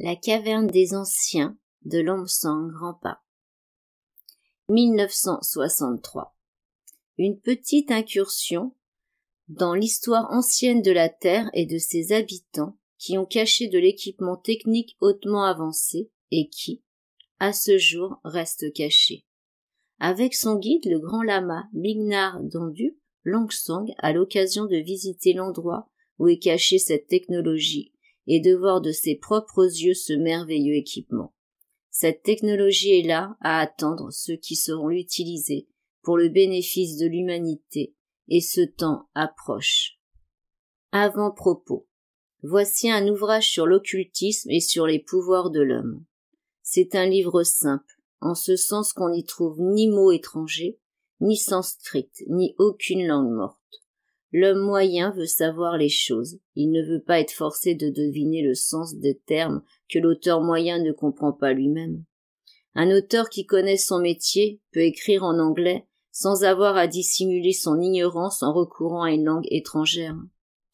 La caverne des anciens de Longsang Rampa. 1963. Une petite incursion dans l'histoire ancienne de la Terre et de ses habitants qui ont caché de l'équipement technique hautement avancé et qui, à ce jour, reste caché. Avec son guide, le grand lama Mignard Dandu, Longsang, a l'occasion de visiter l'endroit où est cachée cette technologie et de voir de ses propres yeux ce merveilleux équipement. Cette technologie est là à attendre ceux qui seront l'utiliser pour le bénéfice de l'humanité, et ce temps approche. Avant-propos. Voici un ouvrage sur l'occultisme et sur les pouvoirs de l'homme. C'est un livre simple, en ce sens qu'on n'y trouve ni mot étranger, ni sens strict, ni aucune langue morte. L'homme moyen veut savoir les choses, il ne veut pas être forcé de deviner le sens des termes que l'auteur moyen ne comprend pas lui-même. Un auteur qui connaît son métier peut écrire en anglais sans avoir à dissimuler son ignorance en recourant à une langue étrangère.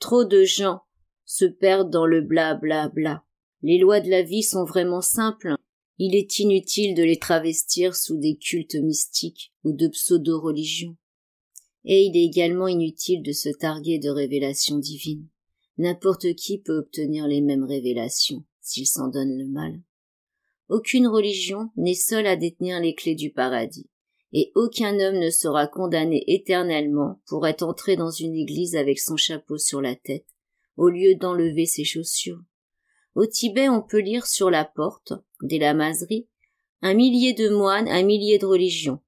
Trop de gens se perdent dans le bla bla bla. Les lois de la vie sont vraiment simples. Il est inutile de les travestir sous des cultes mystiques ou de pseudo-religions et il est également inutile de se targuer de révélations divines. N'importe qui peut obtenir les mêmes révélations s'il s'en donne le mal. Aucune religion n'est seule à détenir les clés du paradis, et aucun homme ne sera condamné éternellement pour être entré dans une église avec son chapeau sur la tête, au lieu d'enlever ses chaussures. Au Tibet, on peut lire sur la porte, des lamaseries, un millier de moines, un millier de religions.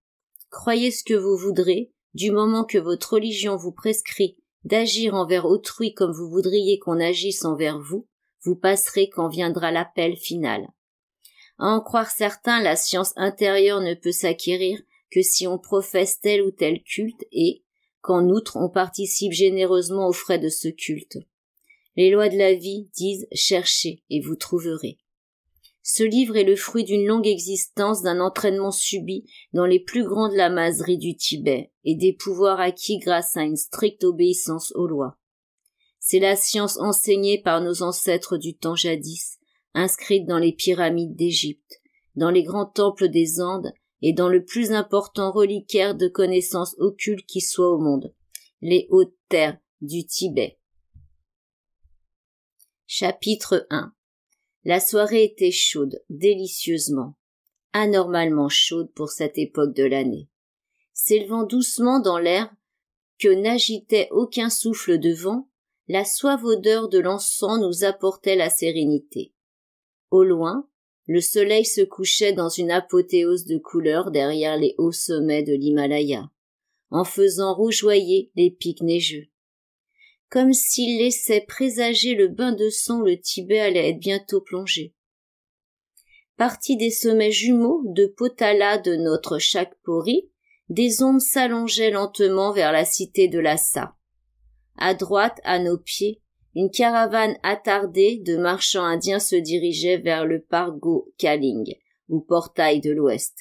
Croyez ce que vous voudrez, du moment que votre religion vous prescrit d'agir envers autrui comme vous voudriez qu'on agisse envers vous, vous passerez quand viendra l'appel final. À en croire certains, la science intérieure ne peut s'acquérir que si on professe tel ou tel culte et, qu'en outre on participe généreusement aux frais de ce culte. Les lois de la vie disent cherchez et vous trouverez. Ce livre est le fruit d'une longue existence, d'un entraînement subi dans les plus grandes lamaseries du Tibet et des pouvoirs acquis grâce à une stricte obéissance aux lois. C'est la science enseignée par nos ancêtres du temps jadis, inscrite dans les pyramides d'Égypte, dans les grands temples des Andes et dans le plus important reliquaire de connaissances occultes qui soit au monde, les hautes terres du Tibet. Chapitre 1 la soirée était chaude, délicieusement, anormalement chaude pour cette époque de l'année. S'élevant doucement dans l'air, que n'agitait aucun souffle de vent, la soive odeur de l'encens nous apportait la sérénité. Au loin, le soleil se couchait dans une apothéose de couleurs derrière les hauts sommets de l'Himalaya, en faisant rougeoyer les pics neigeux comme s'il laissait présager le bain de sang le Tibet allait être bientôt plongé. parti des sommets jumeaux de Potala de notre Chakpori, des ombres s'allongeaient lentement vers la cité de Lhasa. À droite, à nos pieds, une caravane attardée de marchands indiens se dirigeait vers le Pargo Kaling, ou portail de l'Ouest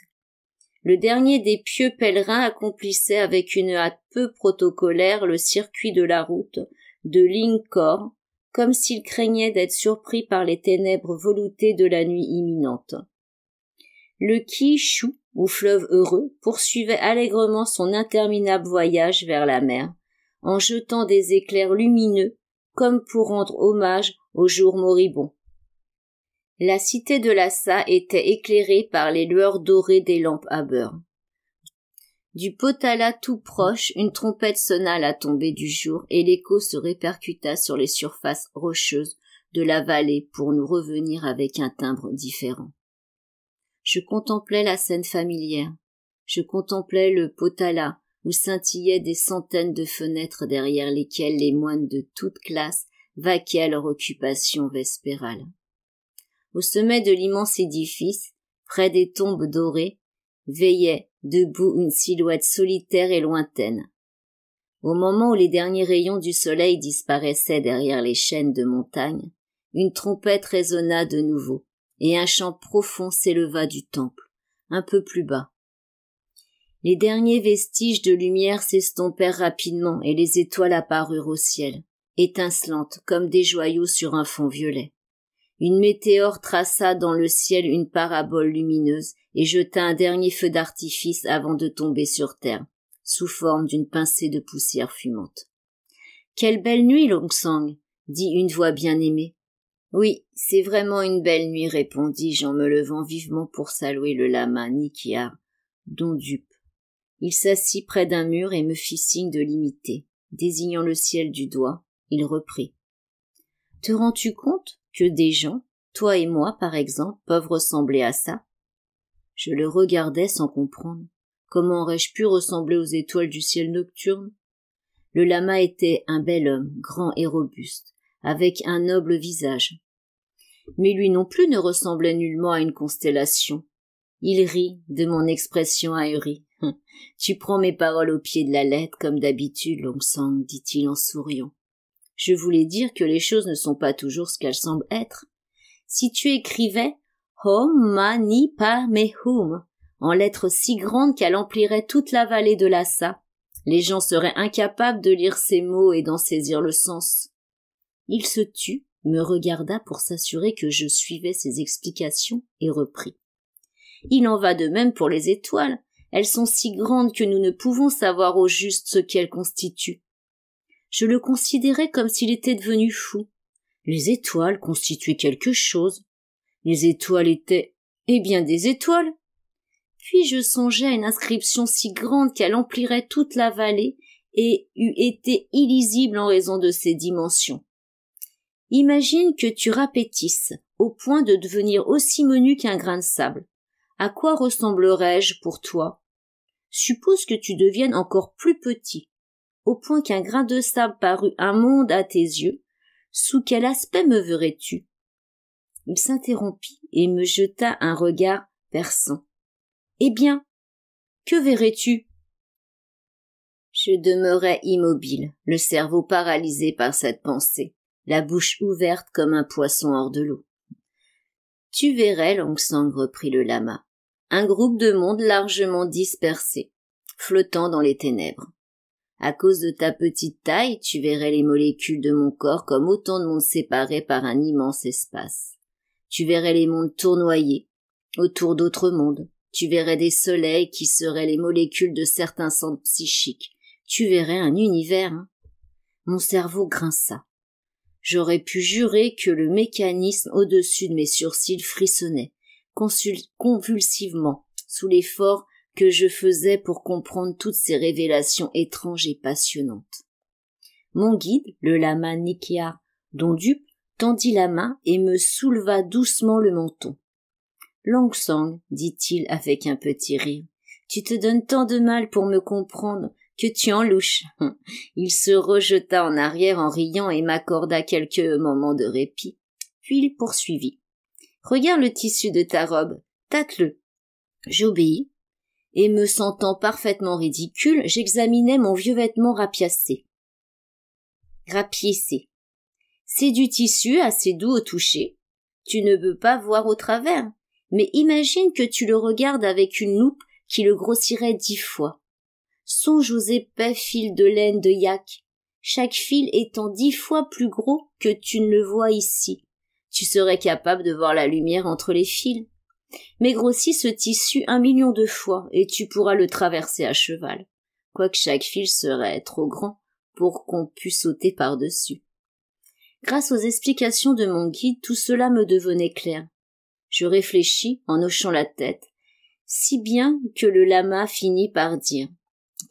le dernier des pieux pèlerins accomplissait avec une hâte peu protocolaire le circuit de la route, de Lincor, comme s'il craignait d'être surpris par les ténèbres voloutées de la nuit imminente. Le Kishu, ou fleuve heureux, poursuivait allègrement son interminable voyage vers la mer, en jetant des éclairs lumineux, comme pour rendre hommage au jour moribond. La cité de Lhasa était éclairée par les lueurs dorées des lampes à beurre. Du potala tout proche, une trompette sonna la tombée du jour et l'écho se répercuta sur les surfaces rocheuses de la vallée pour nous revenir avec un timbre différent. Je contemplais la scène familière. Je contemplais le potala où scintillaient des centaines de fenêtres derrière lesquelles les moines de toute classe vaquaient à leur occupation vespérale au sommet de l'immense édifice, près des tombes dorées, veillait debout une silhouette solitaire et lointaine. Au moment où les derniers rayons du soleil disparaissaient derrière les chaînes de montagne, une trompette résonna de nouveau, et un chant profond s'éleva du temple, un peu plus bas. Les derniers vestiges de lumière s'estompèrent rapidement et les étoiles apparurent au ciel, étincelantes comme des joyaux sur un fond violet. Une météore traça dans le ciel une parabole lumineuse et jeta un dernier feu d'artifice avant de tomber sur terre, sous forme d'une pincée de poussière fumante. Quelle belle nuit, Longsang, dit une voix bien aimée. Oui, c'est vraiment une belle nuit, répondis-je en me levant vivement pour saluer le lama Nikiar, don dupe. Il s'assit près d'un mur et me fit signe de l'imiter. Désignant le ciel du doigt, il reprit. Te rends-tu compte que des gens, toi et moi par exemple, peuvent ressembler à ça. Je le regardais sans comprendre. Comment aurais-je pu ressembler aux étoiles du ciel nocturne Le lama était un bel homme, grand et robuste, avec un noble visage. Mais lui non plus ne ressemblait nullement à une constellation. Il rit de mon expression ahurie. Tu prends mes paroles au pied de la lettre comme d'habitude, Longsang, dit-il en souriant. Je voulais dire que les choses ne sont pas toujours ce qu'elles semblent être. Si tu écrivais ma ni pa me en lettres si grandes qu'elles empliraient toute la vallée de l'Assa, les gens seraient incapables de lire ces mots et d'en saisir le sens. Il se tut, me regarda pour s'assurer que je suivais ses explications et reprit. Il en va de même pour les étoiles. Elles sont si grandes que nous ne pouvons savoir au juste ce qu'elles constituent je le considérais comme s'il était devenu fou. Les étoiles constituaient quelque chose. Les étoiles étaient, eh bien, des étoiles. Puis je songeais à une inscription si grande qu'elle emplirait toute la vallée et eût été illisible en raison de ses dimensions. Imagine que tu rapétisses, au point de devenir aussi menu qu'un grain de sable. À quoi ressemblerais-je pour toi? Suppose que tu deviennes encore plus petit au point qu'un grain de sable parut un monde à tes yeux. Sous quel aspect me verrais-tu Il s'interrompit et me jeta un regard perçant. Eh bien, que verrais-tu Je demeurai immobile, le cerveau paralysé par cette pensée, la bouche ouverte comme un poisson hors de l'eau. Tu verrais, Longsang reprit le lama, un groupe de monde largement dispersé, flottant dans les ténèbres. À cause de ta petite taille, tu verrais les molécules de mon corps comme autant de mondes séparés par un immense espace. Tu verrais les mondes tournoyer autour d'autres mondes. Tu verrais des soleils qui seraient les molécules de certains centres psychiques. Tu verrais un univers. Hein. Mon cerveau grinça. J'aurais pu jurer que le mécanisme au-dessus de mes sourcils frissonnait, convulsivement, sous l'effort que je faisais pour comprendre toutes ces révélations étranges et passionnantes. Mon guide, le lama Nikia dupe tendit la main et me souleva doucement le menton. Sang, dit-il avec un petit rire, tu te donnes tant de mal pour me comprendre que tu en louches. Il se rejeta en arrière en riant et m'accorda quelques moments de répit. Puis il poursuivit. Regarde le tissu de ta robe, tâte-le. J'obéis et me sentant parfaitement ridicule, j'examinais mon vieux vêtement rapiacé. Rapiécé. C'est du tissu assez doux au toucher. Tu ne peux pas voir au travers, mais imagine que tu le regardes avec une loupe qui le grossirait dix fois. Songe aux épais fils de laine de yak, chaque fil étant dix fois plus gros que tu ne le vois ici. Tu serais capable de voir la lumière entre les fils mais grossis ce tissu un million de fois, et tu pourras le traverser à cheval, quoique chaque fil serait trop grand pour qu'on pût sauter par-dessus. Grâce aux explications de mon guide, tout cela me devenait clair. Je réfléchis en hochant la tête, si bien que le lama finit par dire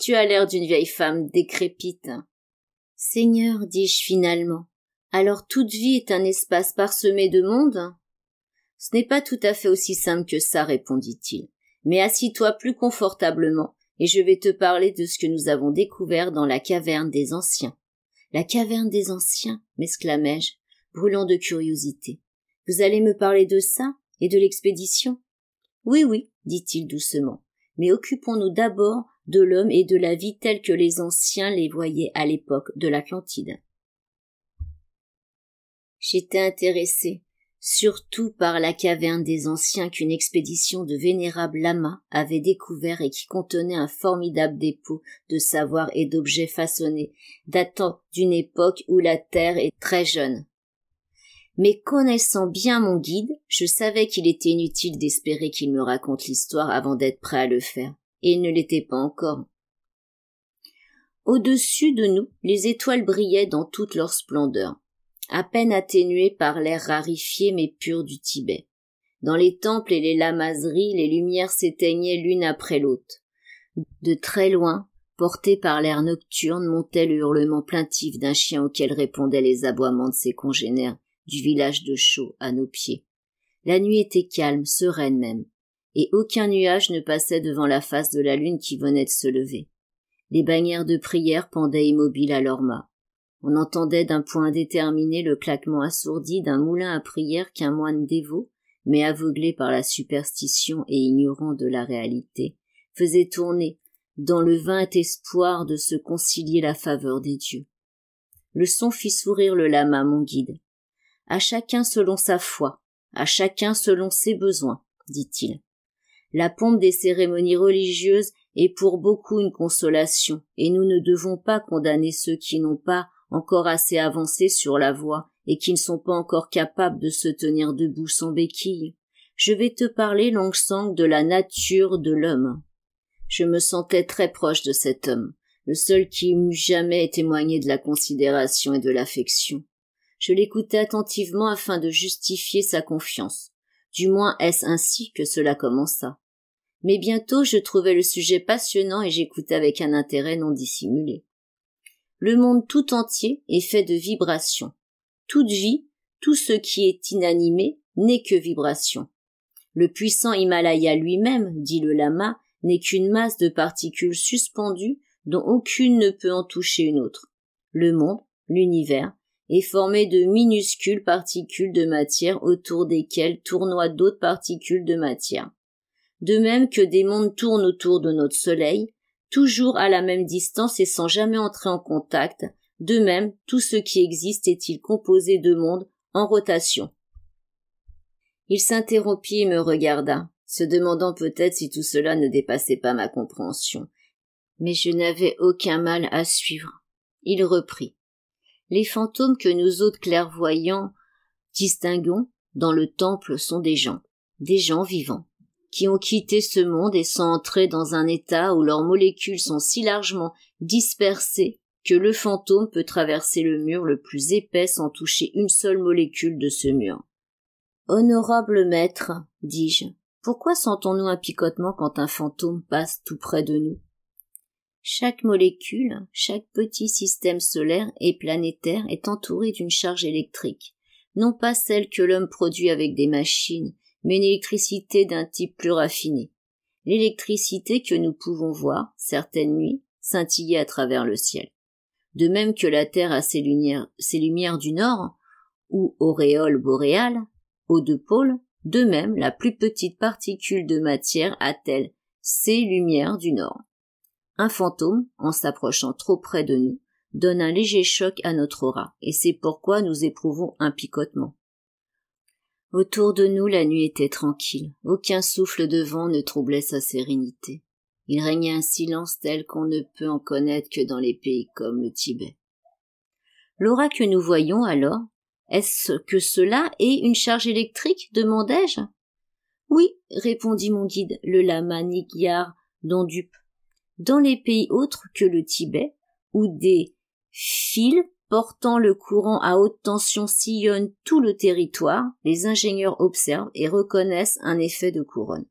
Tu as l'air d'une vieille femme décrépite. Seigneur, dis-je finalement, alors toute vie est un espace parsemé de monde ce n'est pas tout à fait aussi simple que ça, répondit-il. Mais assis-toi plus confortablement, et je vais te parler de ce que nous avons découvert dans la caverne des anciens. La caverne des anciens, m'exclamai-je, brûlant de curiosité. Vous allez me parler de ça et de l'expédition Oui, oui, dit-il doucement, mais occupons-nous d'abord de l'homme et de la vie telle que les anciens les voyaient à l'époque de l'Atlantide. J'étais intéressé surtout par la caverne des anciens qu'une expédition de vénérables lamas avait découvert et qui contenait un formidable dépôt de savoirs et d'objets façonnés, datant d'une époque où la terre est très jeune. Mais connaissant bien mon guide, je savais qu'il était inutile d'espérer qu'il me raconte l'histoire avant d'être prêt à le faire, et il ne l'était pas encore. Au-dessus de nous, les étoiles brillaient dans toute leur splendeur à peine atténuée par l'air rarifié mais pur du Tibet. Dans les temples et les lamaseries, les lumières s'éteignaient l'une après l'autre. De très loin, porté par l'air nocturne, montait le hurlement plaintif d'un chien auquel répondaient les aboiements de ses congénères du village de Chaux à nos pieds. La nuit était calme, sereine même, et aucun nuage ne passait devant la face de la lune qui venait de se lever. Les bannières de prière pendaient immobiles à leurs mâts. On entendait d'un point déterminé le claquement assourdi d'un moulin à prière qu'un moine dévot, mais aveuglé par la superstition et ignorant de la réalité, faisait tourner, dans le vain espoir de se concilier la faveur des dieux. Le son fit sourire le lama, mon guide. À chacun selon sa foi, à chacun selon ses besoins, dit-il. La pompe des cérémonies religieuses est pour beaucoup une consolation, et nous ne devons pas condamner ceux qui n'ont pas encore assez avancés sur la voie et qui ne sont pas encore capables de se tenir debout sans béquille, je vais te parler, long sang de la nature de l'homme. Je me sentais très proche de cet homme, le seul qui m'eût jamais témoigné de la considération et de l'affection. Je l'écoutais attentivement afin de justifier sa confiance. Du moins est-ce ainsi que cela commença. Mais bientôt je trouvais le sujet passionnant et j'écoutais avec un intérêt non dissimulé. Le monde tout entier est fait de vibrations. Toute vie, tout ce qui est inanimé n'est que vibration. Le puissant Himalaya lui-même, dit le lama, n'est qu'une masse de particules suspendues dont aucune ne peut en toucher une autre. Le monde, l'univers, est formé de minuscules particules de matière autour desquelles tournoient d'autres particules de matière. De même que des mondes tournent autour de notre Soleil, toujours à la même distance et sans jamais entrer en contact. De même, tout ce qui existe est-il composé de mondes en rotation. Il s'interrompit et me regarda, se demandant peut-être si tout cela ne dépassait pas ma compréhension. Mais je n'avais aucun mal à suivre. Il reprit. Les fantômes que nous autres clairvoyants distinguons dans le temple sont des gens, des gens vivants qui ont quitté ce monde et sont entrés dans un état où leurs molécules sont si largement dispersées que le fantôme peut traverser le mur le plus épais sans toucher une seule molécule de ce mur. Honorable maître, dis-je, pourquoi sentons-nous un picotement quand un fantôme passe tout près de nous Chaque molécule, chaque petit système solaire et planétaire est entouré d'une charge électrique, non pas celle que l'homme produit avec des machines, mais une électricité d'un type plus raffiné. L'électricité que nous pouvons voir, certaines nuits, scintiller à travers le ciel. De même que la Terre a ses lumières, lumières du nord, ou auréole boréale, aux deux pôles, de même la plus petite particule de matière a-t-elle ses lumières du nord. Un fantôme, en s'approchant trop près de nous, donne un léger choc à notre aura, et c'est pourquoi nous éprouvons un picotement. Autour de nous la nuit était tranquille, aucun souffle de vent ne troublait sa sérénité. Il régnait un silence tel qu'on ne peut en connaître que dans les pays comme le Tibet. L'aura que nous voyons alors, est-ce que cela est une charge électrique demandai-je. Oui, répondit mon guide, le lama Nigyar Dondup. Dans les pays autres que le Tibet, où des fils portant le courant à haute tension sillonne tout le territoire, les ingénieurs observent et reconnaissent un effet de couronne.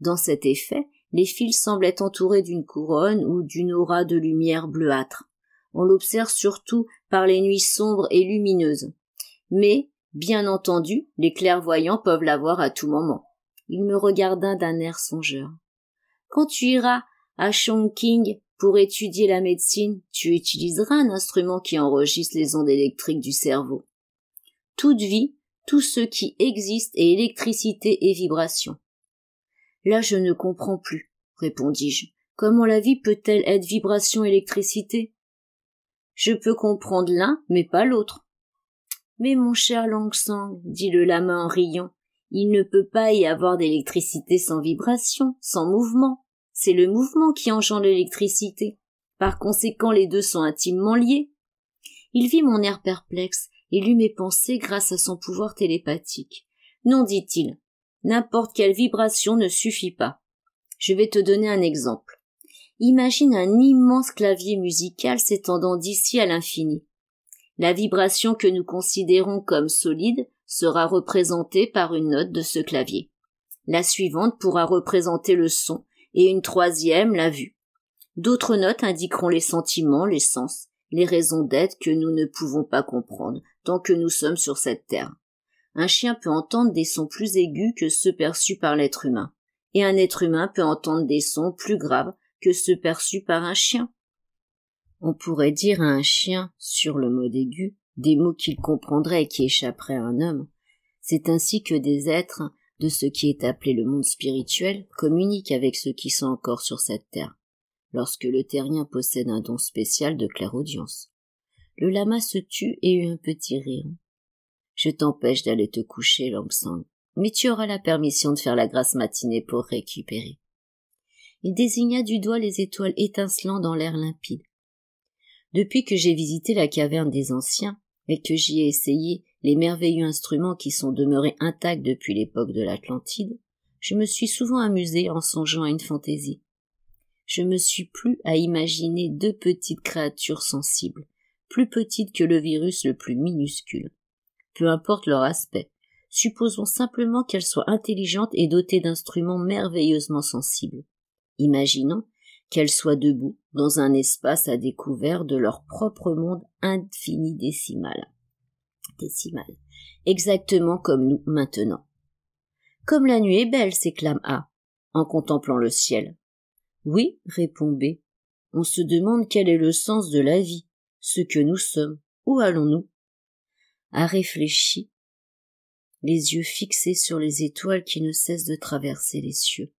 Dans cet effet, les fils semblent être entourés d'une couronne ou d'une aura de lumière bleuâtre. On l'observe surtout par les nuits sombres et lumineuses. Mais, bien entendu, les clairvoyants peuvent l'avoir à tout moment. Il me regarda d'un air songeur. Quand tu iras à Chongqing, pour étudier la médecine, tu utiliseras un instrument qui enregistre les ondes électriques du cerveau. Toute vie, tout ce qui existe est électricité et vibration. Là, je ne comprends plus, répondis-je. Comment la vie peut-elle être vibration électricité Je peux comprendre l'un, mais pas l'autre. Mais mon cher Langsang, dit le lama en riant, il ne peut pas y avoir d'électricité sans vibration, sans mouvement c'est le mouvement qui engendre l'électricité. Par conséquent, les deux sont intimement liés. Il vit mon air perplexe et lut mes pensées grâce à son pouvoir télépathique. Non, dit-il, n'importe quelle vibration ne suffit pas. Je vais te donner un exemple. Imagine un immense clavier musical s'étendant d'ici à l'infini. La vibration que nous considérons comme solide sera représentée par une note de ce clavier. La suivante pourra représenter le son et une troisième la vue. D'autres notes indiqueront les sentiments, les sens, les raisons d'être que nous ne pouvons pas comprendre tant que nous sommes sur cette terre. Un chien peut entendre des sons plus aigus que ceux perçus par l'être humain, et un être humain peut entendre des sons plus graves que ceux perçus par un chien. On pourrait dire à un chien, sur le mot aigu, des mots qu'il comprendrait et qui échapperaient à un homme. C'est ainsi que des êtres de ce qui est appelé le monde spirituel communique avec ceux qui sont encore sur cette terre, lorsque le terrien possède un don spécial de clairaudience. Le lama se tut et eut un petit rire. Je t'empêche d'aller te coucher, Langsang, mais tu auras la permission de faire la grâce matinée pour récupérer. Il désigna du doigt les étoiles étincelant dans l'air limpide. Depuis que j'ai visité la caverne des anciens, et que j'y ai essayé les merveilleux instruments qui sont demeurés intacts depuis l'époque de l'Atlantide, je me suis souvent amusé en songeant à une fantaisie. Je me suis plu à imaginer deux petites créatures sensibles, plus petites que le virus le plus minuscule. Peu importe leur aspect, supposons simplement qu'elles soient intelligentes et dotées d'instruments merveilleusement sensibles. Imaginons qu'elles soient debout, dans un espace à découvert de leur propre monde infini décimal. Décimal. Exactement comme nous maintenant. Comme la nuit est belle, s'éclame A, en contemplant le ciel. Oui, répond B. On se demande quel est le sens de la vie, ce que nous sommes, où allons-nous? A réfléchit, les yeux fixés sur les étoiles qui ne cessent de traverser les cieux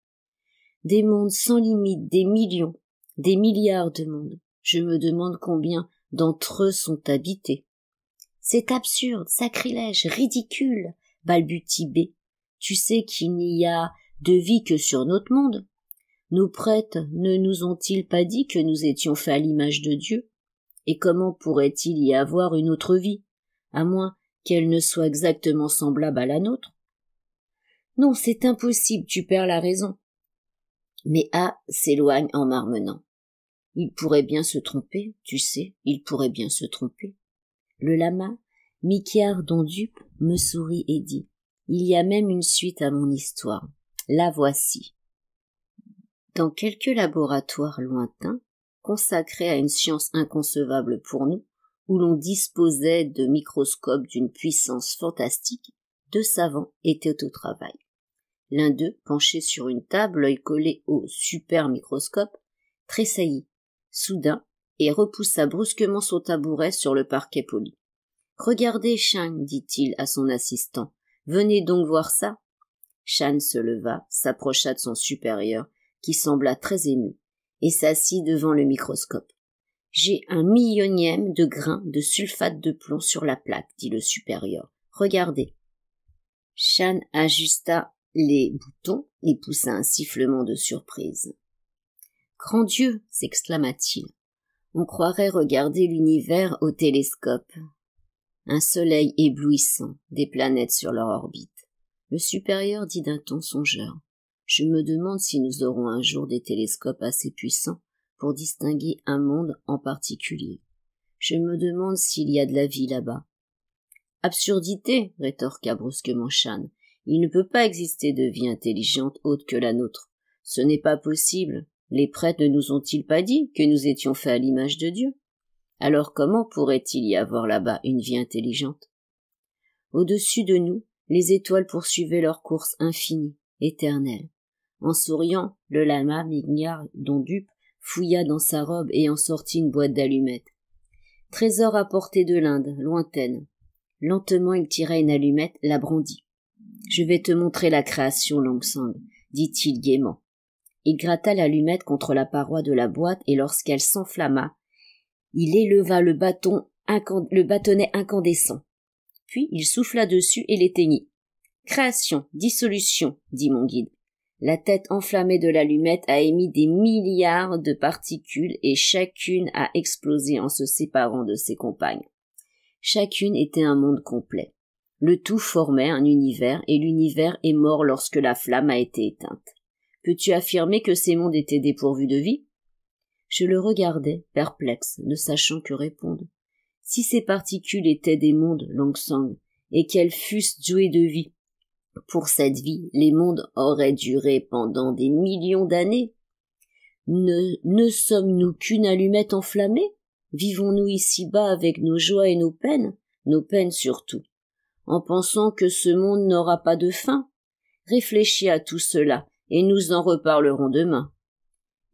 des mondes sans limite, des millions, des milliards de mondes. Je me demande combien d'entre eux sont habités. C'est absurde, sacrilège, ridicule, balbutie B. Tu sais qu'il n'y a de vie que sur notre monde. Nos prêtres ne nous ont-ils pas dit que nous étions faits à l'image de Dieu Et comment pourrait-il y avoir une autre vie, à moins qu'elle ne soit exactement semblable à la nôtre Non, c'est impossible, tu perds la raison mais A s'éloigne en marmenant. Il pourrait bien se tromper, tu sais, il pourrait bien se tromper. Le lama, Mikiar Dupe, me sourit et dit Il y a même une suite à mon histoire. La voici. Dans quelques laboratoires lointains, consacrés à une science inconcevable pour nous, où l'on disposait de microscopes d'une puissance fantastique, deux savants étaient au travail. L'un d'eux, penché sur une table, l'œil collé au super microscope, tressaillit, soudain, et repoussa brusquement son tabouret sur le parquet poli. Regardez, Shan, dit-il à son assistant. Venez donc voir ça. Shan se leva, s'approcha de son supérieur, qui sembla très ému, et s'assit devant le microscope. J'ai un millionième de grain de sulfate de plomb sur la plaque, dit le supérieur. Regardez. ajusta les boutons et poussa un sifflement de surprise. Grand Dieu! s'exclama-t-il. On croirait regarder l'univers au télescope. Un soleil éblouissant, des planètes sur leur orbite. Le supérieur dit d'un ton songeur. Je me demande si nous aurons un jour des télescopes assez puissants pour distinguer un monde en particulier. Je me demande s'il y a de la vie là-bas. Absurdité, rétorqua brusquement Shan. Il ne peut pas exister de vie intelligente autre que la nôtre. Ce n'est pas possible. Les prêtres ne nous ont-ils pas dit que nous étions faits à l'image de Dieu Alors comment pourrait-il y avoir là-bas une vie intelligente Au-dessus de nous, les étoiles poursuivaient leur course infinie, éternelle. En souriant, le lama Mignard dupe fouilla dans sa robe et en sortit une boîte d'allumettes. Trésor apporté de l'Inde, lointaine. Lentement il tira une allumette, la brandit. Je vais te montrer la création, Longsang, dit-il gaiement. Il gratta l'allumette contre la paroi de la boîte et lorsqu'elle s'enflamma, il éleva le bâton, le bâtonnet incandescent. Puis il souffla dessus et l'éteignit. Création, dissolution, dit mon guide. La tête enflammée de l'allumette a émis des milliards de particules et chacune a explosé en se séparant de ses compagnes. Chacune était un monde complet. Le tout formait un univers, et l'univers est mort lorsque la flamme a été éteinte. Peux-tu affirmer que ces mondes étaient dépourvus de vie Je le regardais, perplexe, ne sachant que répondre. Si ces particules étaient des mondes, Langsang, et qu'elles fussent jouées de vie, pour cette vie, les mondes auraient duré pendant des millions d'années. Ne, ne sommes-nous qu'une allumette enflammée Vivons-nous ici-bas avec nos joies et nos peines Nos peines surtout en pensant que ce monde n'aura pas de fin Réfléchis à tout cela, et nous en reparlerons demain.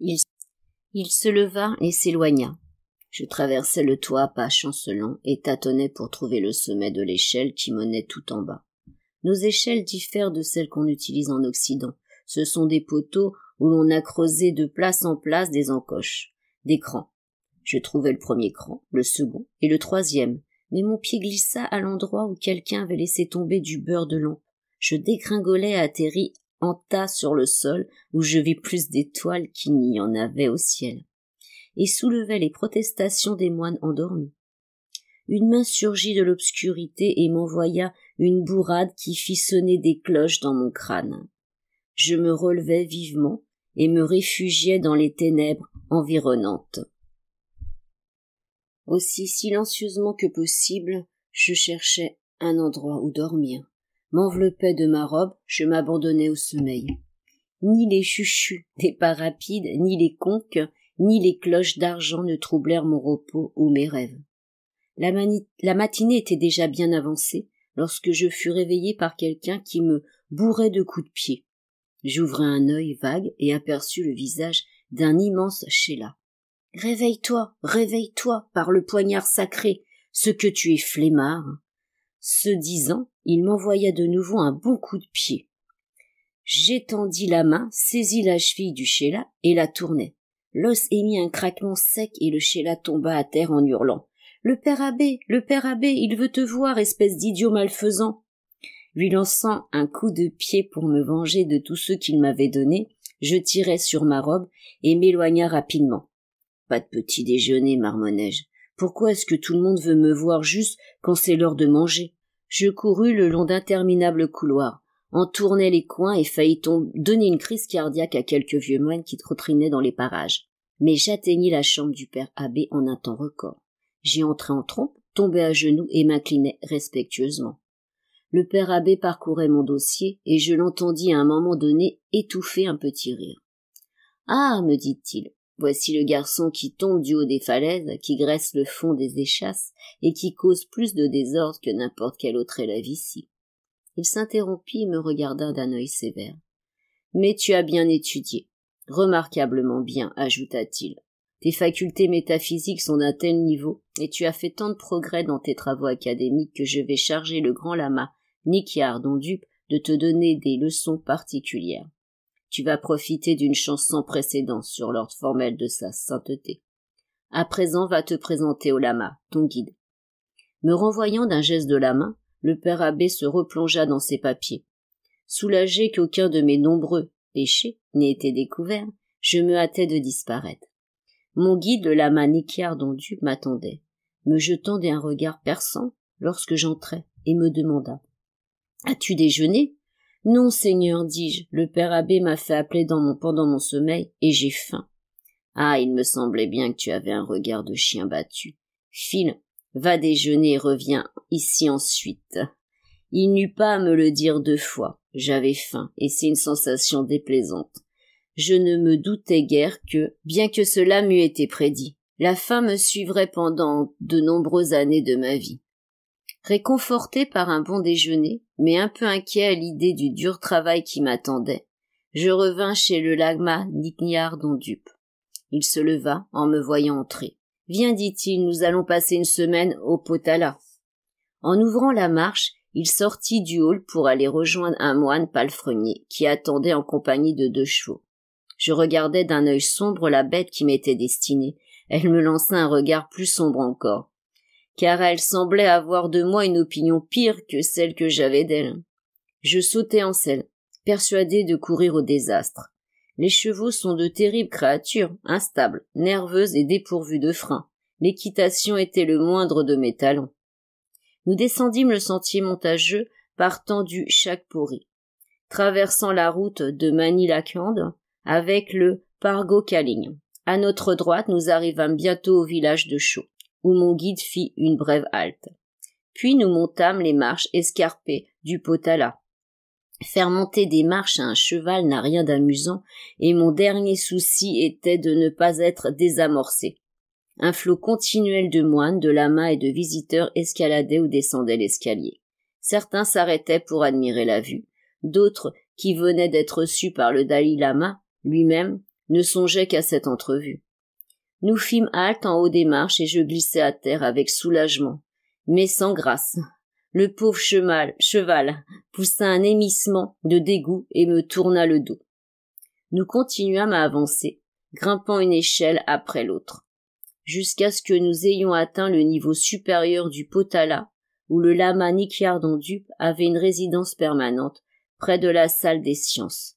Il, se leva et s'éloigna. Je traversai le toit à pas chancelant et tâtonnais pour trouver le sommet de l'échelle qui menait tout en bas. Nos échelles diffèrent de celles qu'on utilise en Occident. Ce sont des poteaux où l'on a creusé de place en place des encoches, des crans. Je trouvai le premier cran, le second et le troisième, mais mon pied glissa à l'endroit où quelqu'un avait laissé tomber du beurre de lampe. Je dégringolai atterri en tas sur le sol, où je vis plus d'étoiles qu'il n'y en avait au ciel, et soulevai les protestations des moines endormis. Une main surgit de l'obscurité et m'envoya une bourrade qui fit sonner des cloches dans mon crâne. Je me relevai vivement et me réfugiai dans les ténèbres environnantes. Aussi silencieusement que possible, je cherchais un endroit où dormir. M'enveloppais de ma robe, je m'abandonnais au sommeil. Ni les chuchus des pas rapides, ni les conques, ni les cloches d'argent ne troublèrent mon repos ou mes rêves. La, matinée était déjà bien avancée lorsque je fus réveillé par quelqu'un qui me bourrait de coups de pied. J'ouvris un œil vague et aperçus le visage d'un immense Sheila. Réveille-toi, réveille-toi par le poignard sacré, ce que tu es flemmard. Ce disant, il m'envoya de nouveau un bon coup de pied. J'étendis la main, saisis la cheville du Sheila et la tournai. L'os émit un craquement sec et le Sheila tomba à terre en hurlant. Le père abbé, le père abbé, il veut te voir, espèce d'idiot malfaisant. Lui lançant un coup de pied pour me venger de tous ceux qu'il m'avait donnés, je tirai sur ma robe et m'éloigna rapidement. Pas de petit déjeuner, marmonnai-je. Pourquoi est-ce que tout le monde veut me voir juste quand c'est l'heure de manger Je courus le long d'interminables couloirs, en tournai les coins et faillit donner une crise cardiaque à quelques vieux moines qui trottinaient dans les parages. Mais j'atteignis la chambre du père abbé en un temps record. J'y entrai en trompe, tombai à genoux et m'inclinai respectueusement. Le père abbé parcourait mon dossier et je l'entendis à un moment donné étouffer un petit rire. Ah, me dit-il, Voici le garçon qui tombe du haut des falaises, qui graisse le fond des échasses, et qui cause plus de désordre que n'importe quel autre élève ici. Il s'interrompit et me regarda d'un œil sévère. Mais tu as bien étudié. Remarquablement bien, ajouta-t-il. Tes facultés métaphysiques sont d'un tel niveau, et tu as fait tant de progrès dans tes travaux académiques que je vais charger le grand lama, Nikyar dupe de te donner des leçons particulières tu vas profiter d'une chance sans précédent sur l'ordre formel de sa sainteté. À présent, va te présenter au lama, ton guide. Me renvoyant d'un geste de la main, le père abbé se replongea dans ses papiers. Soulagé qu'aucun de mes nombreux péchés n'ait été découvert, je me hâtais de disparaître. Mon guide, le lama Nikiardondu, m'attendait, me jetant d'un regard perçant lorsque j'entrais et me demanda As-tu déjeuné non, Seigneur, dis-je, le père abbé m'a fait appeler dans mon, pendant mon sommeil, et j'ai faim. Ah, il me semblait bien que tu avais un regard de chien battu. File, va déjeuner et reviens ici ensuite. Il n'eut pas à me le dire deux fois. J'avais faim, et c'est une sensation déplaisante. Je ne me doutais guère que, bien que cela m'eût été prédit, la faim me suivrait pendant de nombreuses années de ma vie. Réconforté par un bon déjeuner, mais un peu inquiet à l'idée du dur travail qui m'attendait, je revins chez le lagma Nignard Dondup. Il se leva en me voyant entrer. Viens, dit-il, nous allons passer une semaine au Potala. En ouvrant la marche, il sortit du hall pour aller rejoindre un moine palefrenier qui attendait en compagnie de deux chevaux. Je regardais d'un œil sombre la bête qui m'était destinée. Elle me lança un regard plus sombre encore car elle semblait avoir de moi une opinion pire que celle que j'avais d'elle. Je sautai en selle, persuadé de courir au désastre. Les chevaux sont de terribles créatures, instables, nerveuses et dépourvues de freins. L'équitation était le moindre de mes talons. Nous descendîmes le sentier montageux partant du Chakpori, traversant la route de Manilakand avec le Pargo Kaling. À notre droite, nous arrivâmes bientôt au village de Chaux où mon guide fit une brève halte. Puis nous montâmes les marches escarpées du Potala. Faire monter des marches à un cheval n'a rien d'amusant, et mon dernier souci était de ne pas être désamorcé. Un flot continuel de moines, de lamas et de visiteurs escaladait ou descendaient l'escalier. Certains s'arrêtaient pour admirer la vue. D'autres, qui venaient d'être reçus par le Dalai Lama, lui-même, ne songeaient qu'à cette entrevue. Nous fîmes halte en haut des marches et je glissai à terre avec soulagement, mais sans grâce. Le pauvre cheval, cheval poussa un émissement de dégoût et me tourna le dos. Nous continuâmes à avancer, grimpant une échelle après l'autre, jusqu'à ce que nous ayons atteint le niveau supérieur du Potala, où le lama dupe avait une résidence permanente, près de la salle des sciences.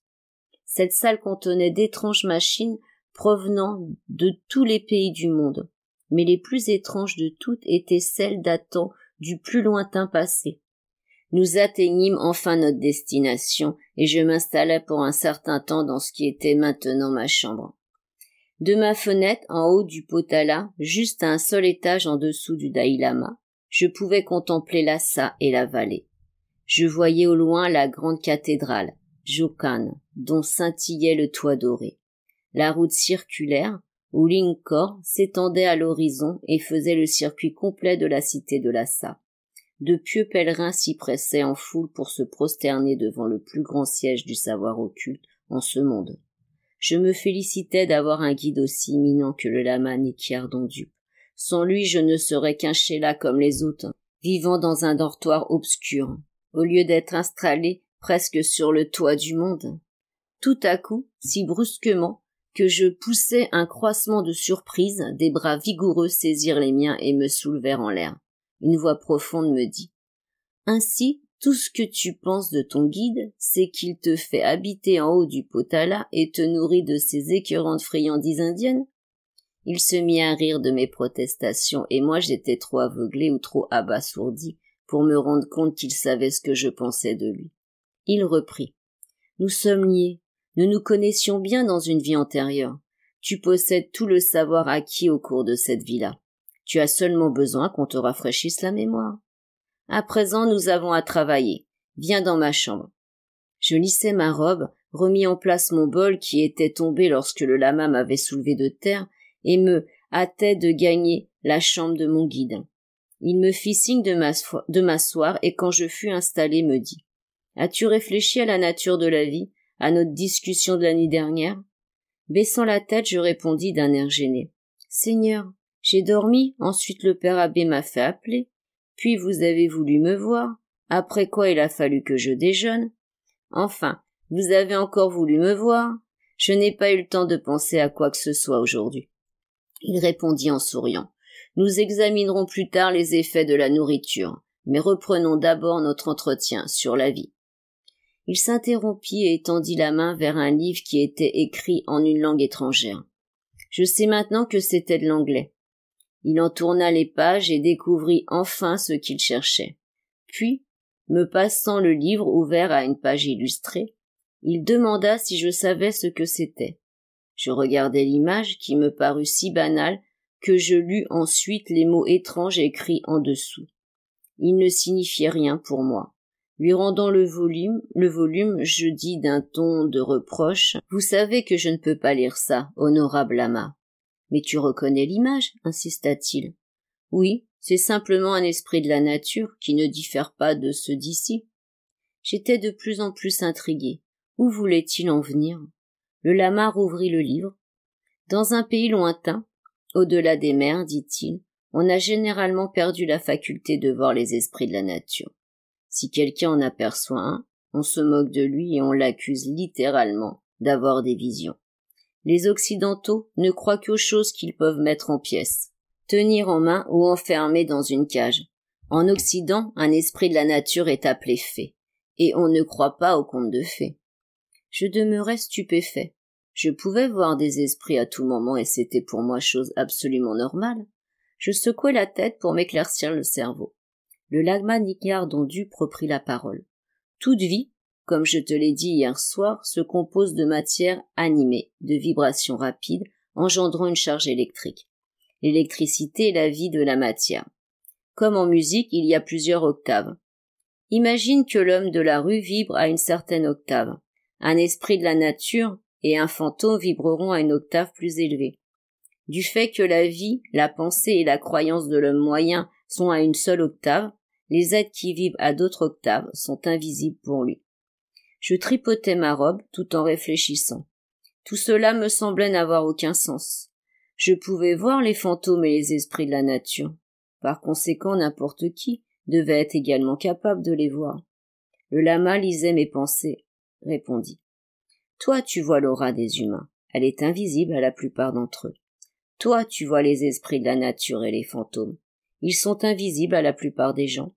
Cette salle contenait d'étranges machines provenant de tous les pays du monde. Mais les plus étranges de toutes étaient celles datant du plus lointain passé. Nous atteignîmes enfin notre destination, et je m'installai pour un certain temps dans ce qui était maintenant ma chambre. De ma fenêtre, en haut du potala, juste à un seul étage en dessous du Dalai Lama, je pouvais contempler Lhasa et la vallée. Je voyais au loin la grande cathédrale, Jokan, dont scintillait le toit doré la route circulaire, où l'Incor s'étendait à l'horizon et faisait le circuit complet de la cité de Lhasa. De pieux pèlerins s'y pressaient en foule pour se prosterner devant le plus grand siège du savoir occulte en ce monde. Je me félicitais d'avoir un guide aussi imminent que le lama Nikiar Dupe. Sans lui, je ne serais qu'un chéla comme les autres, vivant dans un dortoir obscur, au lieu d'être installé presque sur le toit du monde. Tout à coup, si brusquement, que je poussais un croissement de surprise, des bras vigoureux saisirent les miens et me soulevèrent en l'air. Une voix profonde me dit Ainsi, tout ce que tu penses de ton guide, c'est qu'il te fait habiter en haut du potala et te nourrit de ses écœurantes friandises indiennes. Il se mit à rire de mes protestations, et moi j'étais trop aveuglé ou trop abasourdi pour me rendre compte qu'il savait ce que je pensais de lui. Il reprit. Nous sommes liés, nous nous connaissions bien dans une vie antérieure. Tu possèdes tout le savoir acquis au cours de cette vie-là. Tu as seulement besoin qu'on te rafraîchisse la mémoire. À présent, nous avons à travailler. Viens dans ma chambre. Je lissai ma robe, remis en place mon bol qui était tombé lorsque le lama m'avait soulevé de terre, et me hâtait de gagner la chambre de mon guide. Il me fit signe de m'asseoir et quand je fus installé me dit As-tu réfléchi à la nature de la vie à notre discussion de l'année dernière Baissant la tête, je répondis d'un air gêné. Seigneur, j'ai dormi, ensuite le père abbé m'a fait appeler, puis vous avez voulu me voir, après quoi il a fallu que je déjeune. Enfin, vous avez encore voulu me voir, je n'ai pas eu le temps de penser à quoi que ce soit aujourd'hui. Il répondit en souriant. Nous examinerons plus tard les effets de la nourriture, mais reprenons d'abord notre entretien sur la vie. Il s'interrompit et étendit la main vers un livre qui était écrit en une langue étrangère. Je sais maintenant que c'était de l'anglais. Il en tourna les pages et découvrit enfin ce qu'il cherchait. Puis, me passant le livre ouvert à une page illustrée, il demanda si je savais ce que c'était. Je regardai l'image qui me parut si banale que je lus ensuite les mots étranges écrits en dessous. Ils ne signifiaient rien pour moi. Lui rendant le volume, le volume, je dis d'un ton de reproche, Vous savez que je ne peux pas lire ça, honorable Lama. Mais tu reconnais l'image, insista-t-il. Oui, c'est simplement un esprit de la nature qui ne diffère pas de ceux d'ici. J'étais de plus en plus intrigué. Où voulait-il en venir? Le lama rouvrit le livre. Dans un pays lointain, au-delà des mers, dit-il, on a généralement perdu la faculté de voir les esprits de la nature. Si quelqu'un en aperçoit un, on se moque de lui et on l'accuse littéralement d'avoir des visions. Les Occidentaux ne croient qu'aux choses qu'ils peuvent mettre en pièces, tenir en main ou enfermer dans une cage. En Occident, un esprit de la nature est appelé fée, et on ne croit pas aux contes de fées. Je demeurais stupéfait. Je pouvais voir des esprits à tout moment et c'était pour moi chose absolument normale. Je secouais la tête pour m'éclaircir le cerveau. Le lagman dont Dupe reprit la parole. Toute vie, comme je te l'ai dit hier soir, se compose de matière animée, de vibrations rapides, engendrant une charge électrique. L'électricité est la vie de la matière. Comme en musique, il y a plusieurs octaves. Imagine que l'homme de la rue vibre à une certaine octave. Un esprit de la nature et un fantôme vibreront à une octave plus élevée. Du fait que la vie, la pensée et la croyance de l'homme moyen sont à une seule octave, les êtres qui vivent à d'autres octaves sont invisibles pour lui. Je tripotais ma robe tout en réfléchissant. Tout cela me semblait n'avoir aucun sens. Je pouvais voir les fantômes et les esprits de la nature. Par conséquent, n'importe qui devait être également capable de les voir. Le lama lisait mes pensées, répondit. Toi, tu vois l'aura des humains. Elle est invisible à la plupart d'entre eux. Toi, tu vois les esprits de la nature et les fantômes. Ils sont invisibles à la plupart des gens.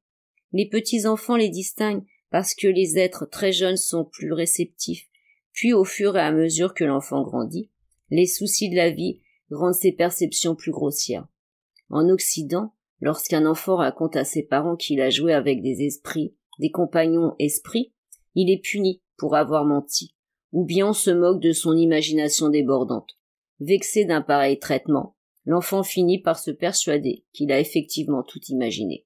Les petits-enfants les distinguent parce que les êtres très jeunes sont plus réceptifs. Puis au fur et à mesure que l'enfant grandit, les soucis de la vie rendent ses perceptions plus grossières. En Occident, lorsqu'un enfant raconte à ses parents qu'il a joué avec des esprits, des compagnons esprits, il est puni pour avoir menti, ou bien se moque de son imagination débordante. Vexé d'un pareil traitement, l'enfant finit par se persuader qu'il a effectivement tout imaginé.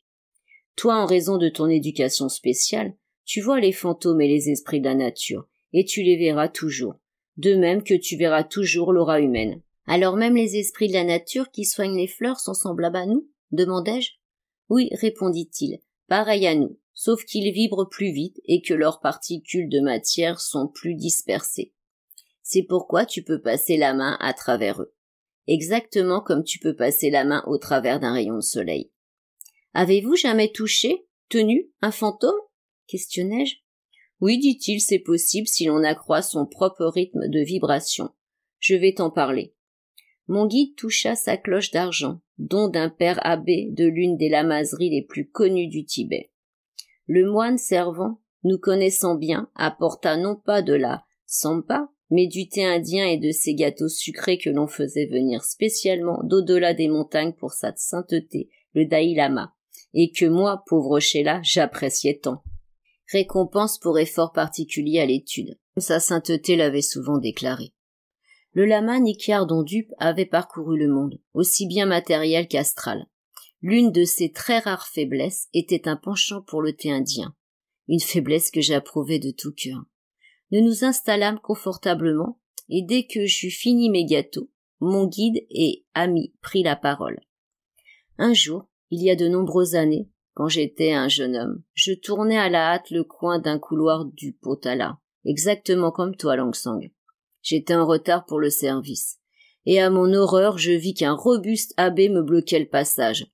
Toi, en raison de ton éducation spéciale, tu vois les fantômes et les esprits de la nature, et tu les verras toujours, de même que tu verras toujours l'aura humaine. Alors même les esprits de la nature qui soignent les fleurs sont semblables à nous demandai-je. Oui, répondit-il, pareil à nous, sauf qu'ils vibrent plus vite et que leurs particules de matière sont plus dispersées. C'est pourquoi tu peux passer la main à travers eux. Exactement comme tu peux passer la main au travers d'un rayon de soleil. Avez-vous jamais touché, tenu, un fantôme questionnai-je. Oui, dit-il, c'est possible si l'on accroît son propre rythme de vibration. Je vais t'en parler. Mon guide toucha sa cloche d'argent, don d'un père abbé de l'une des lamaseries les plus connues du Tibet. Le moine servant, nous connaissant bien, apporta non pas de la sampa, mais du thé indien et de ces gâteaux sucrés que l'on faisait venir spécialement d'au-delà des montagnes pour sa sainteté, le Dalai Lama et que moi, pauvre Sheila, j'appréciais tant. Récompense pour effort particulier à l'étude. Sa sainteté l'avait souvent déclaré. Le lama Nikyar Dupe avait parcouru le monde, aussi bien matériel qu'astral. L'une de ses très rares faiblesses était un penchant pour le thé indien. Une faiblesse que j'approuvais de tout cœur. Nous nous installâmes confortablement, et dès que j'eus fini mes gâteaux, mon guide et ami prit la parole. Un jour, il y a de nombreuses années, quand j'étais un jeune homme, je tournais à la hâte le coin d'un couloir du Potala, exactement comme toi, Langsang. J'étais en retard pour le service, et à mon horreur je vis qu'un robuste abbé me bloquait le passage.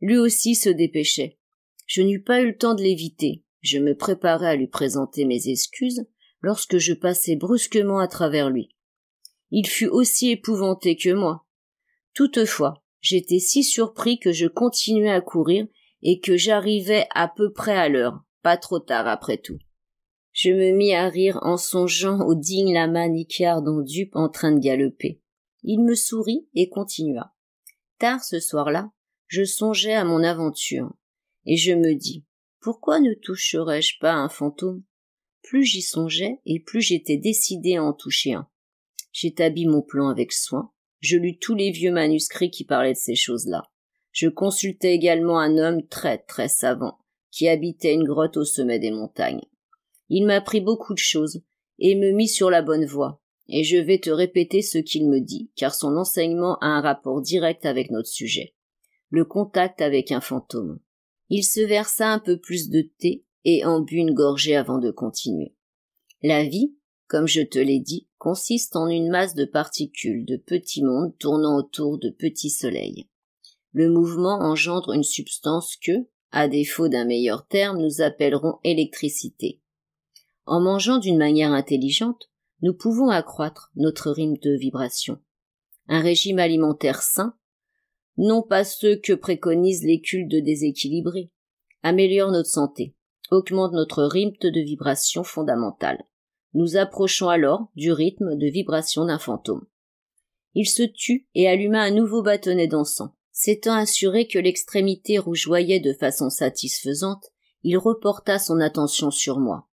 Lui aussi se dépêchait. Je n'eus pas eu le temps de l'éviter. Je me préparais à lui présenter mes excuses lorsque je passai brusquement à travers lui. Il fut aussi épouvanté que moi. Toutefois, J'étais si surpris que je continuais à courir et que j'arrivais à peu près à l'heure, pas trop tard après tout. Je me mis à rire en songeant au digne lama Nicard en dupe en train de galoper. Il me sourit et continua. Tard ce soir-là, je songeais à mon aventure, et je me dis, pourquoi ne toucherais-je pas un fantôme? Plus j'y songeais et plus j'étais décidé à en toucher un. J'établis mon plan avec soin, je lus tous les vieux manuscrits qui parlaient de ces choses-là. Je consultai également un homme très très savant, qui habitait une grotte au sommet des montagnes. Il m'apprit beaucoup de choses, et me mit sur la bonne voie, et je vais te répéter ce qu'il me dit, car son enseignement a un rapport direct avec notre sujet. Le contact avec un fantôme. Il se versa un peu plus de thé, et en but une gorgée avant de continuer. La vie, comme je te l'ai dit, consiste en une masse de particules, de petits mondes tournant autour de petits soleils. Le mouvement engendre une substance que, à défaut d'un meilleur terme, nous appellerons électricité. En mangeant d'une manière intelligente, nous pouvons accroître notre rythme de vibration. Un régime alimentaire sain, non pas ceux que préconisent les cultes déséquilibrés, améliore notre santé, augmente notre rythme de vibration fondamentale. Nous approchons alors du rythme de vibration d'un fantôme. Il se tut et alluma un nouveau bâtonnet d'encens. S'étant assuré que l'extrémité rougeoyait de façon satisfaisante, il reporta son attention sur moi.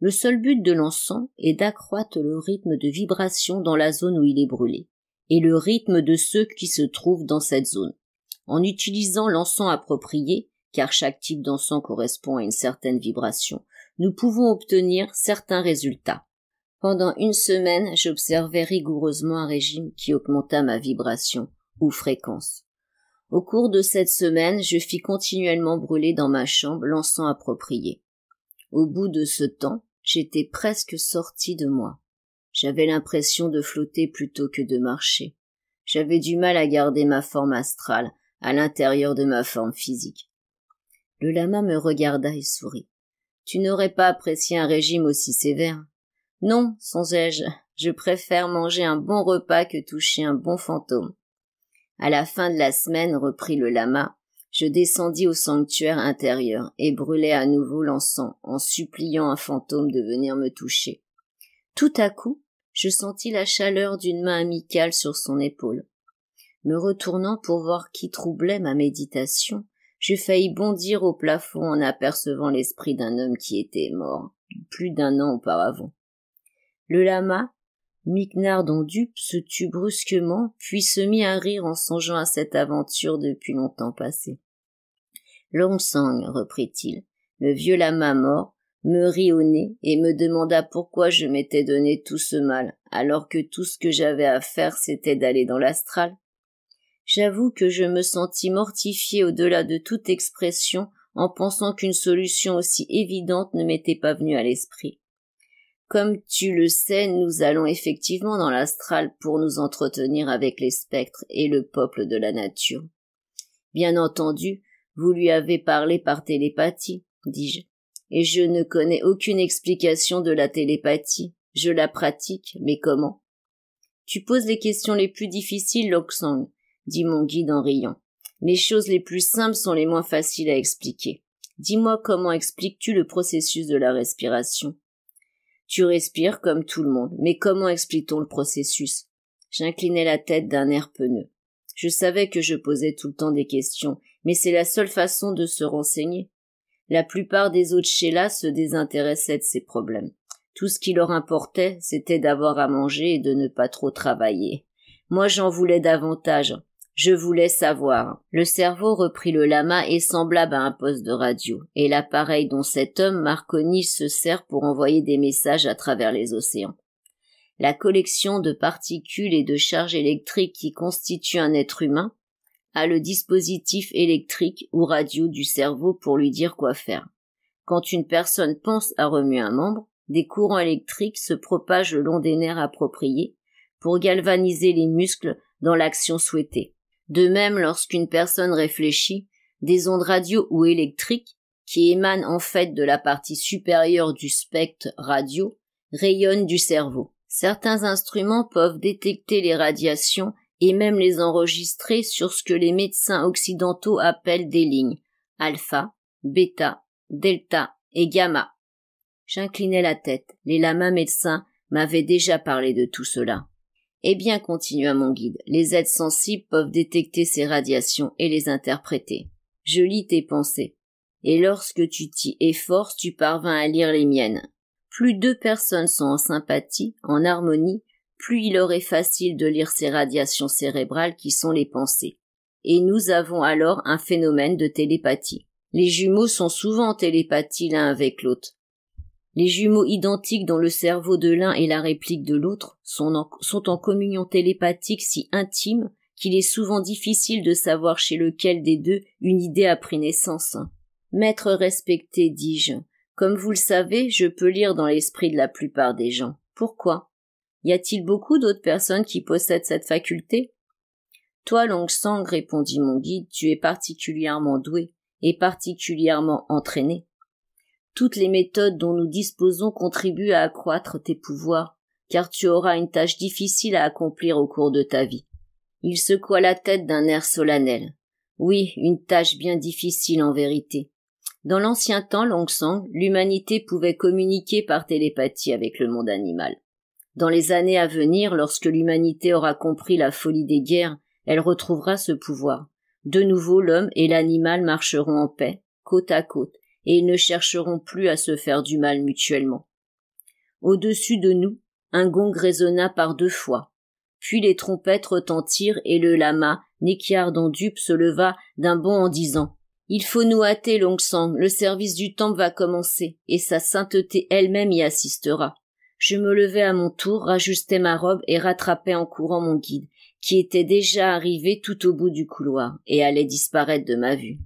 Le seul but de l'encens est d'accroître le rythme de vibration dans la zone où il est brûlé, et le rythme de ceux qui se trouvent dans cette zone. En utilisant l'encens approprié, car chaque type d'encens correspond à une certaine vibration, nous pouvons obtenir certains résultats. Pendant une semaine, j'observais rigoureusement un régime qui augmenta ma vibration ou fréquence. Au cours de cette semaine, je fis continuellement brûler dans ma chambre l'encens approprié. Au bout de ce temps, j'étais presque sorti de moi. J'avais l'impression de flotter plutôt que de marcher. J'avais du mal à garder ma forme astrale à l'intérieur de ma forme physique. Le lama me regarda et sourit. Tu n'aurais pas apprécié un régime aussi sévère. Non, songeai-je, je préfère manger un bon repas que toucher un bon fantôme. À la fin de la semaine, reprit le lama, je descendis au sanctuaire intérieur et brûlai à nouveau l'encens en suppliant un fantôme de venir me toucher. Tout à coup, je sentis la chaleur d'une main amicale sur son épaule. Me retournant pour voir qui troublait ma méditation, je failli bondir au plafond en apercevant l'esprit d'un homme qui était mort plus d'un an auparavant. Le lama, Mignard en dupe, se tut brusquement, puis se mit à rire en songeant à cette aventure depuis longtemps passée. L'om-sang reprit-il, le vieux lama mort, me rit au nez et me demanda pourquoi je m'étais donné tout ce mal, alors que tout ce que j'avais à faire c'était d'aller dans l'astral. J'avoue que je me sentis mortifié au-delà de toute expression en pensant qu'une solution aussi évidente ne m'était pas venue à l'esprit. Comme tu le sais, nous allons effectivement dans l'astral pour nous entretenir avec les spectres et le peuple de la nature. Bien entendu, vous lui avez parlé par télépathie, dis-je, et je ne connais aucune explication de la télépathie. Je la pratique, mais comment? Tu poses les questions les plus difficiles, Loxang dit mon guide en riant. Les choses les plus simples sont les moins faciles à expliquer. Dis-moi comment expliques-tu le processus de la respiration Tu respires comme tout le monde, mais comment explique-t-on le processus J'inclinai la tête d'un air peneux. Je savais que je posais tout le temps des questions, mais c'est la seule façon de se renseigner. La plupart des autres là se désintéressaient de ces problèmes. Tout ce qui leur importait, c'était d'avoir à manger et de ne pas trop travailler. Moi, j'en voulais davantage. Je voulais savoir. Le cerveau reprit le lama est semblable à un poste de radio, et l'appareil dont cet homme Marconi se sert pour envoyer des messages à travers les océans. La collection de particules et de charges électriques qui constituent un être humain a le dispositif électrique ou radio du cerveau pour lui dire quoi faire. Quand une personne pense à remuer un membre, des courants électriques se propagent le long des nerfs appropriés pour galvaniser les muscles dans l'action souhaitée. De même, lorsqu'une personne réfléchit, des ondes radio ou électriques, qui émanent en fait de la partie supérieure du spectre radio, rayonnent du cerveau. Certains instruments peuvent détecter les radiations et même les enregistrer sur ce que les médecins occidentaux appellent des lignes alpha, bêta, delta et gamma. J'inclinai la tête. Les lamas médecins m'avaient déjà parlé de tout cela. Eh bien, continua mon guide, les aides sensibles peuvent détecter ces radiations et les interpréter. Je lis tes pensées. Et lorsque tu t'y efforces, tu parvins à lire les miennes. Plus deux personnes sont en sympathie, en harmonie, plus il leur est facile de lire ces radiations cérébrales qui sont les pensées. Et nous avons alors un phénomène de télépathie. Les jumeaux sont souvent en l'un avec l'autre, les jumeaux identiques dont le cerveau de l'un est la réplique de l'autre sont en, communion télépathique si intime qu'il est souvent difficile de savoir chez lequel des deux une idée a pris naissance. Maître respecté, dis-je, comme vous le savez, je peux lire dans l'esprit de la plupart des gens. Pourquoi Y a-t-il beaucoup d'autres personnes qui possèdent cette faculté Toi, long sang, répondit mon guide, tu es particulièrement doué et particulièrement entraîné. Toutes les méthodes dont nous disposons contribuent à accroître tes pouvoirs, car tu auras une tâche difficile à accomplir au cours de ta vie. Il secoua la tête d'un air solennel. Oui, une tâche bien difficile en vérité. Dans l'ancien temps, Sang, l'humanité pouvait communiquer par télépathie avec le monde animal. Dans les années à venir, lorsque l'humanité aura compris la folie des guerres, elle retrouvera ce pouvoir. De nouveau, l'homme et l'animal marcheront en paix, côte à côte, et ne chercheront plus à se faire du mal mutuellement. Au-dessus de nous, un gong résonna par deux fois. Puis les trompettes retentirent et le lama, dont dupe, se leva d'un bond en disant Il faut nous hâter, Longsang, le service du temple va commencer, et sa sainteté elle-même y assistera. Je me levai à mon tour, rajustai ma robe et rattrapai en courant mon guide, qui était déjà arrivé tout au bout du couloir, et allait disparaître de ma vue.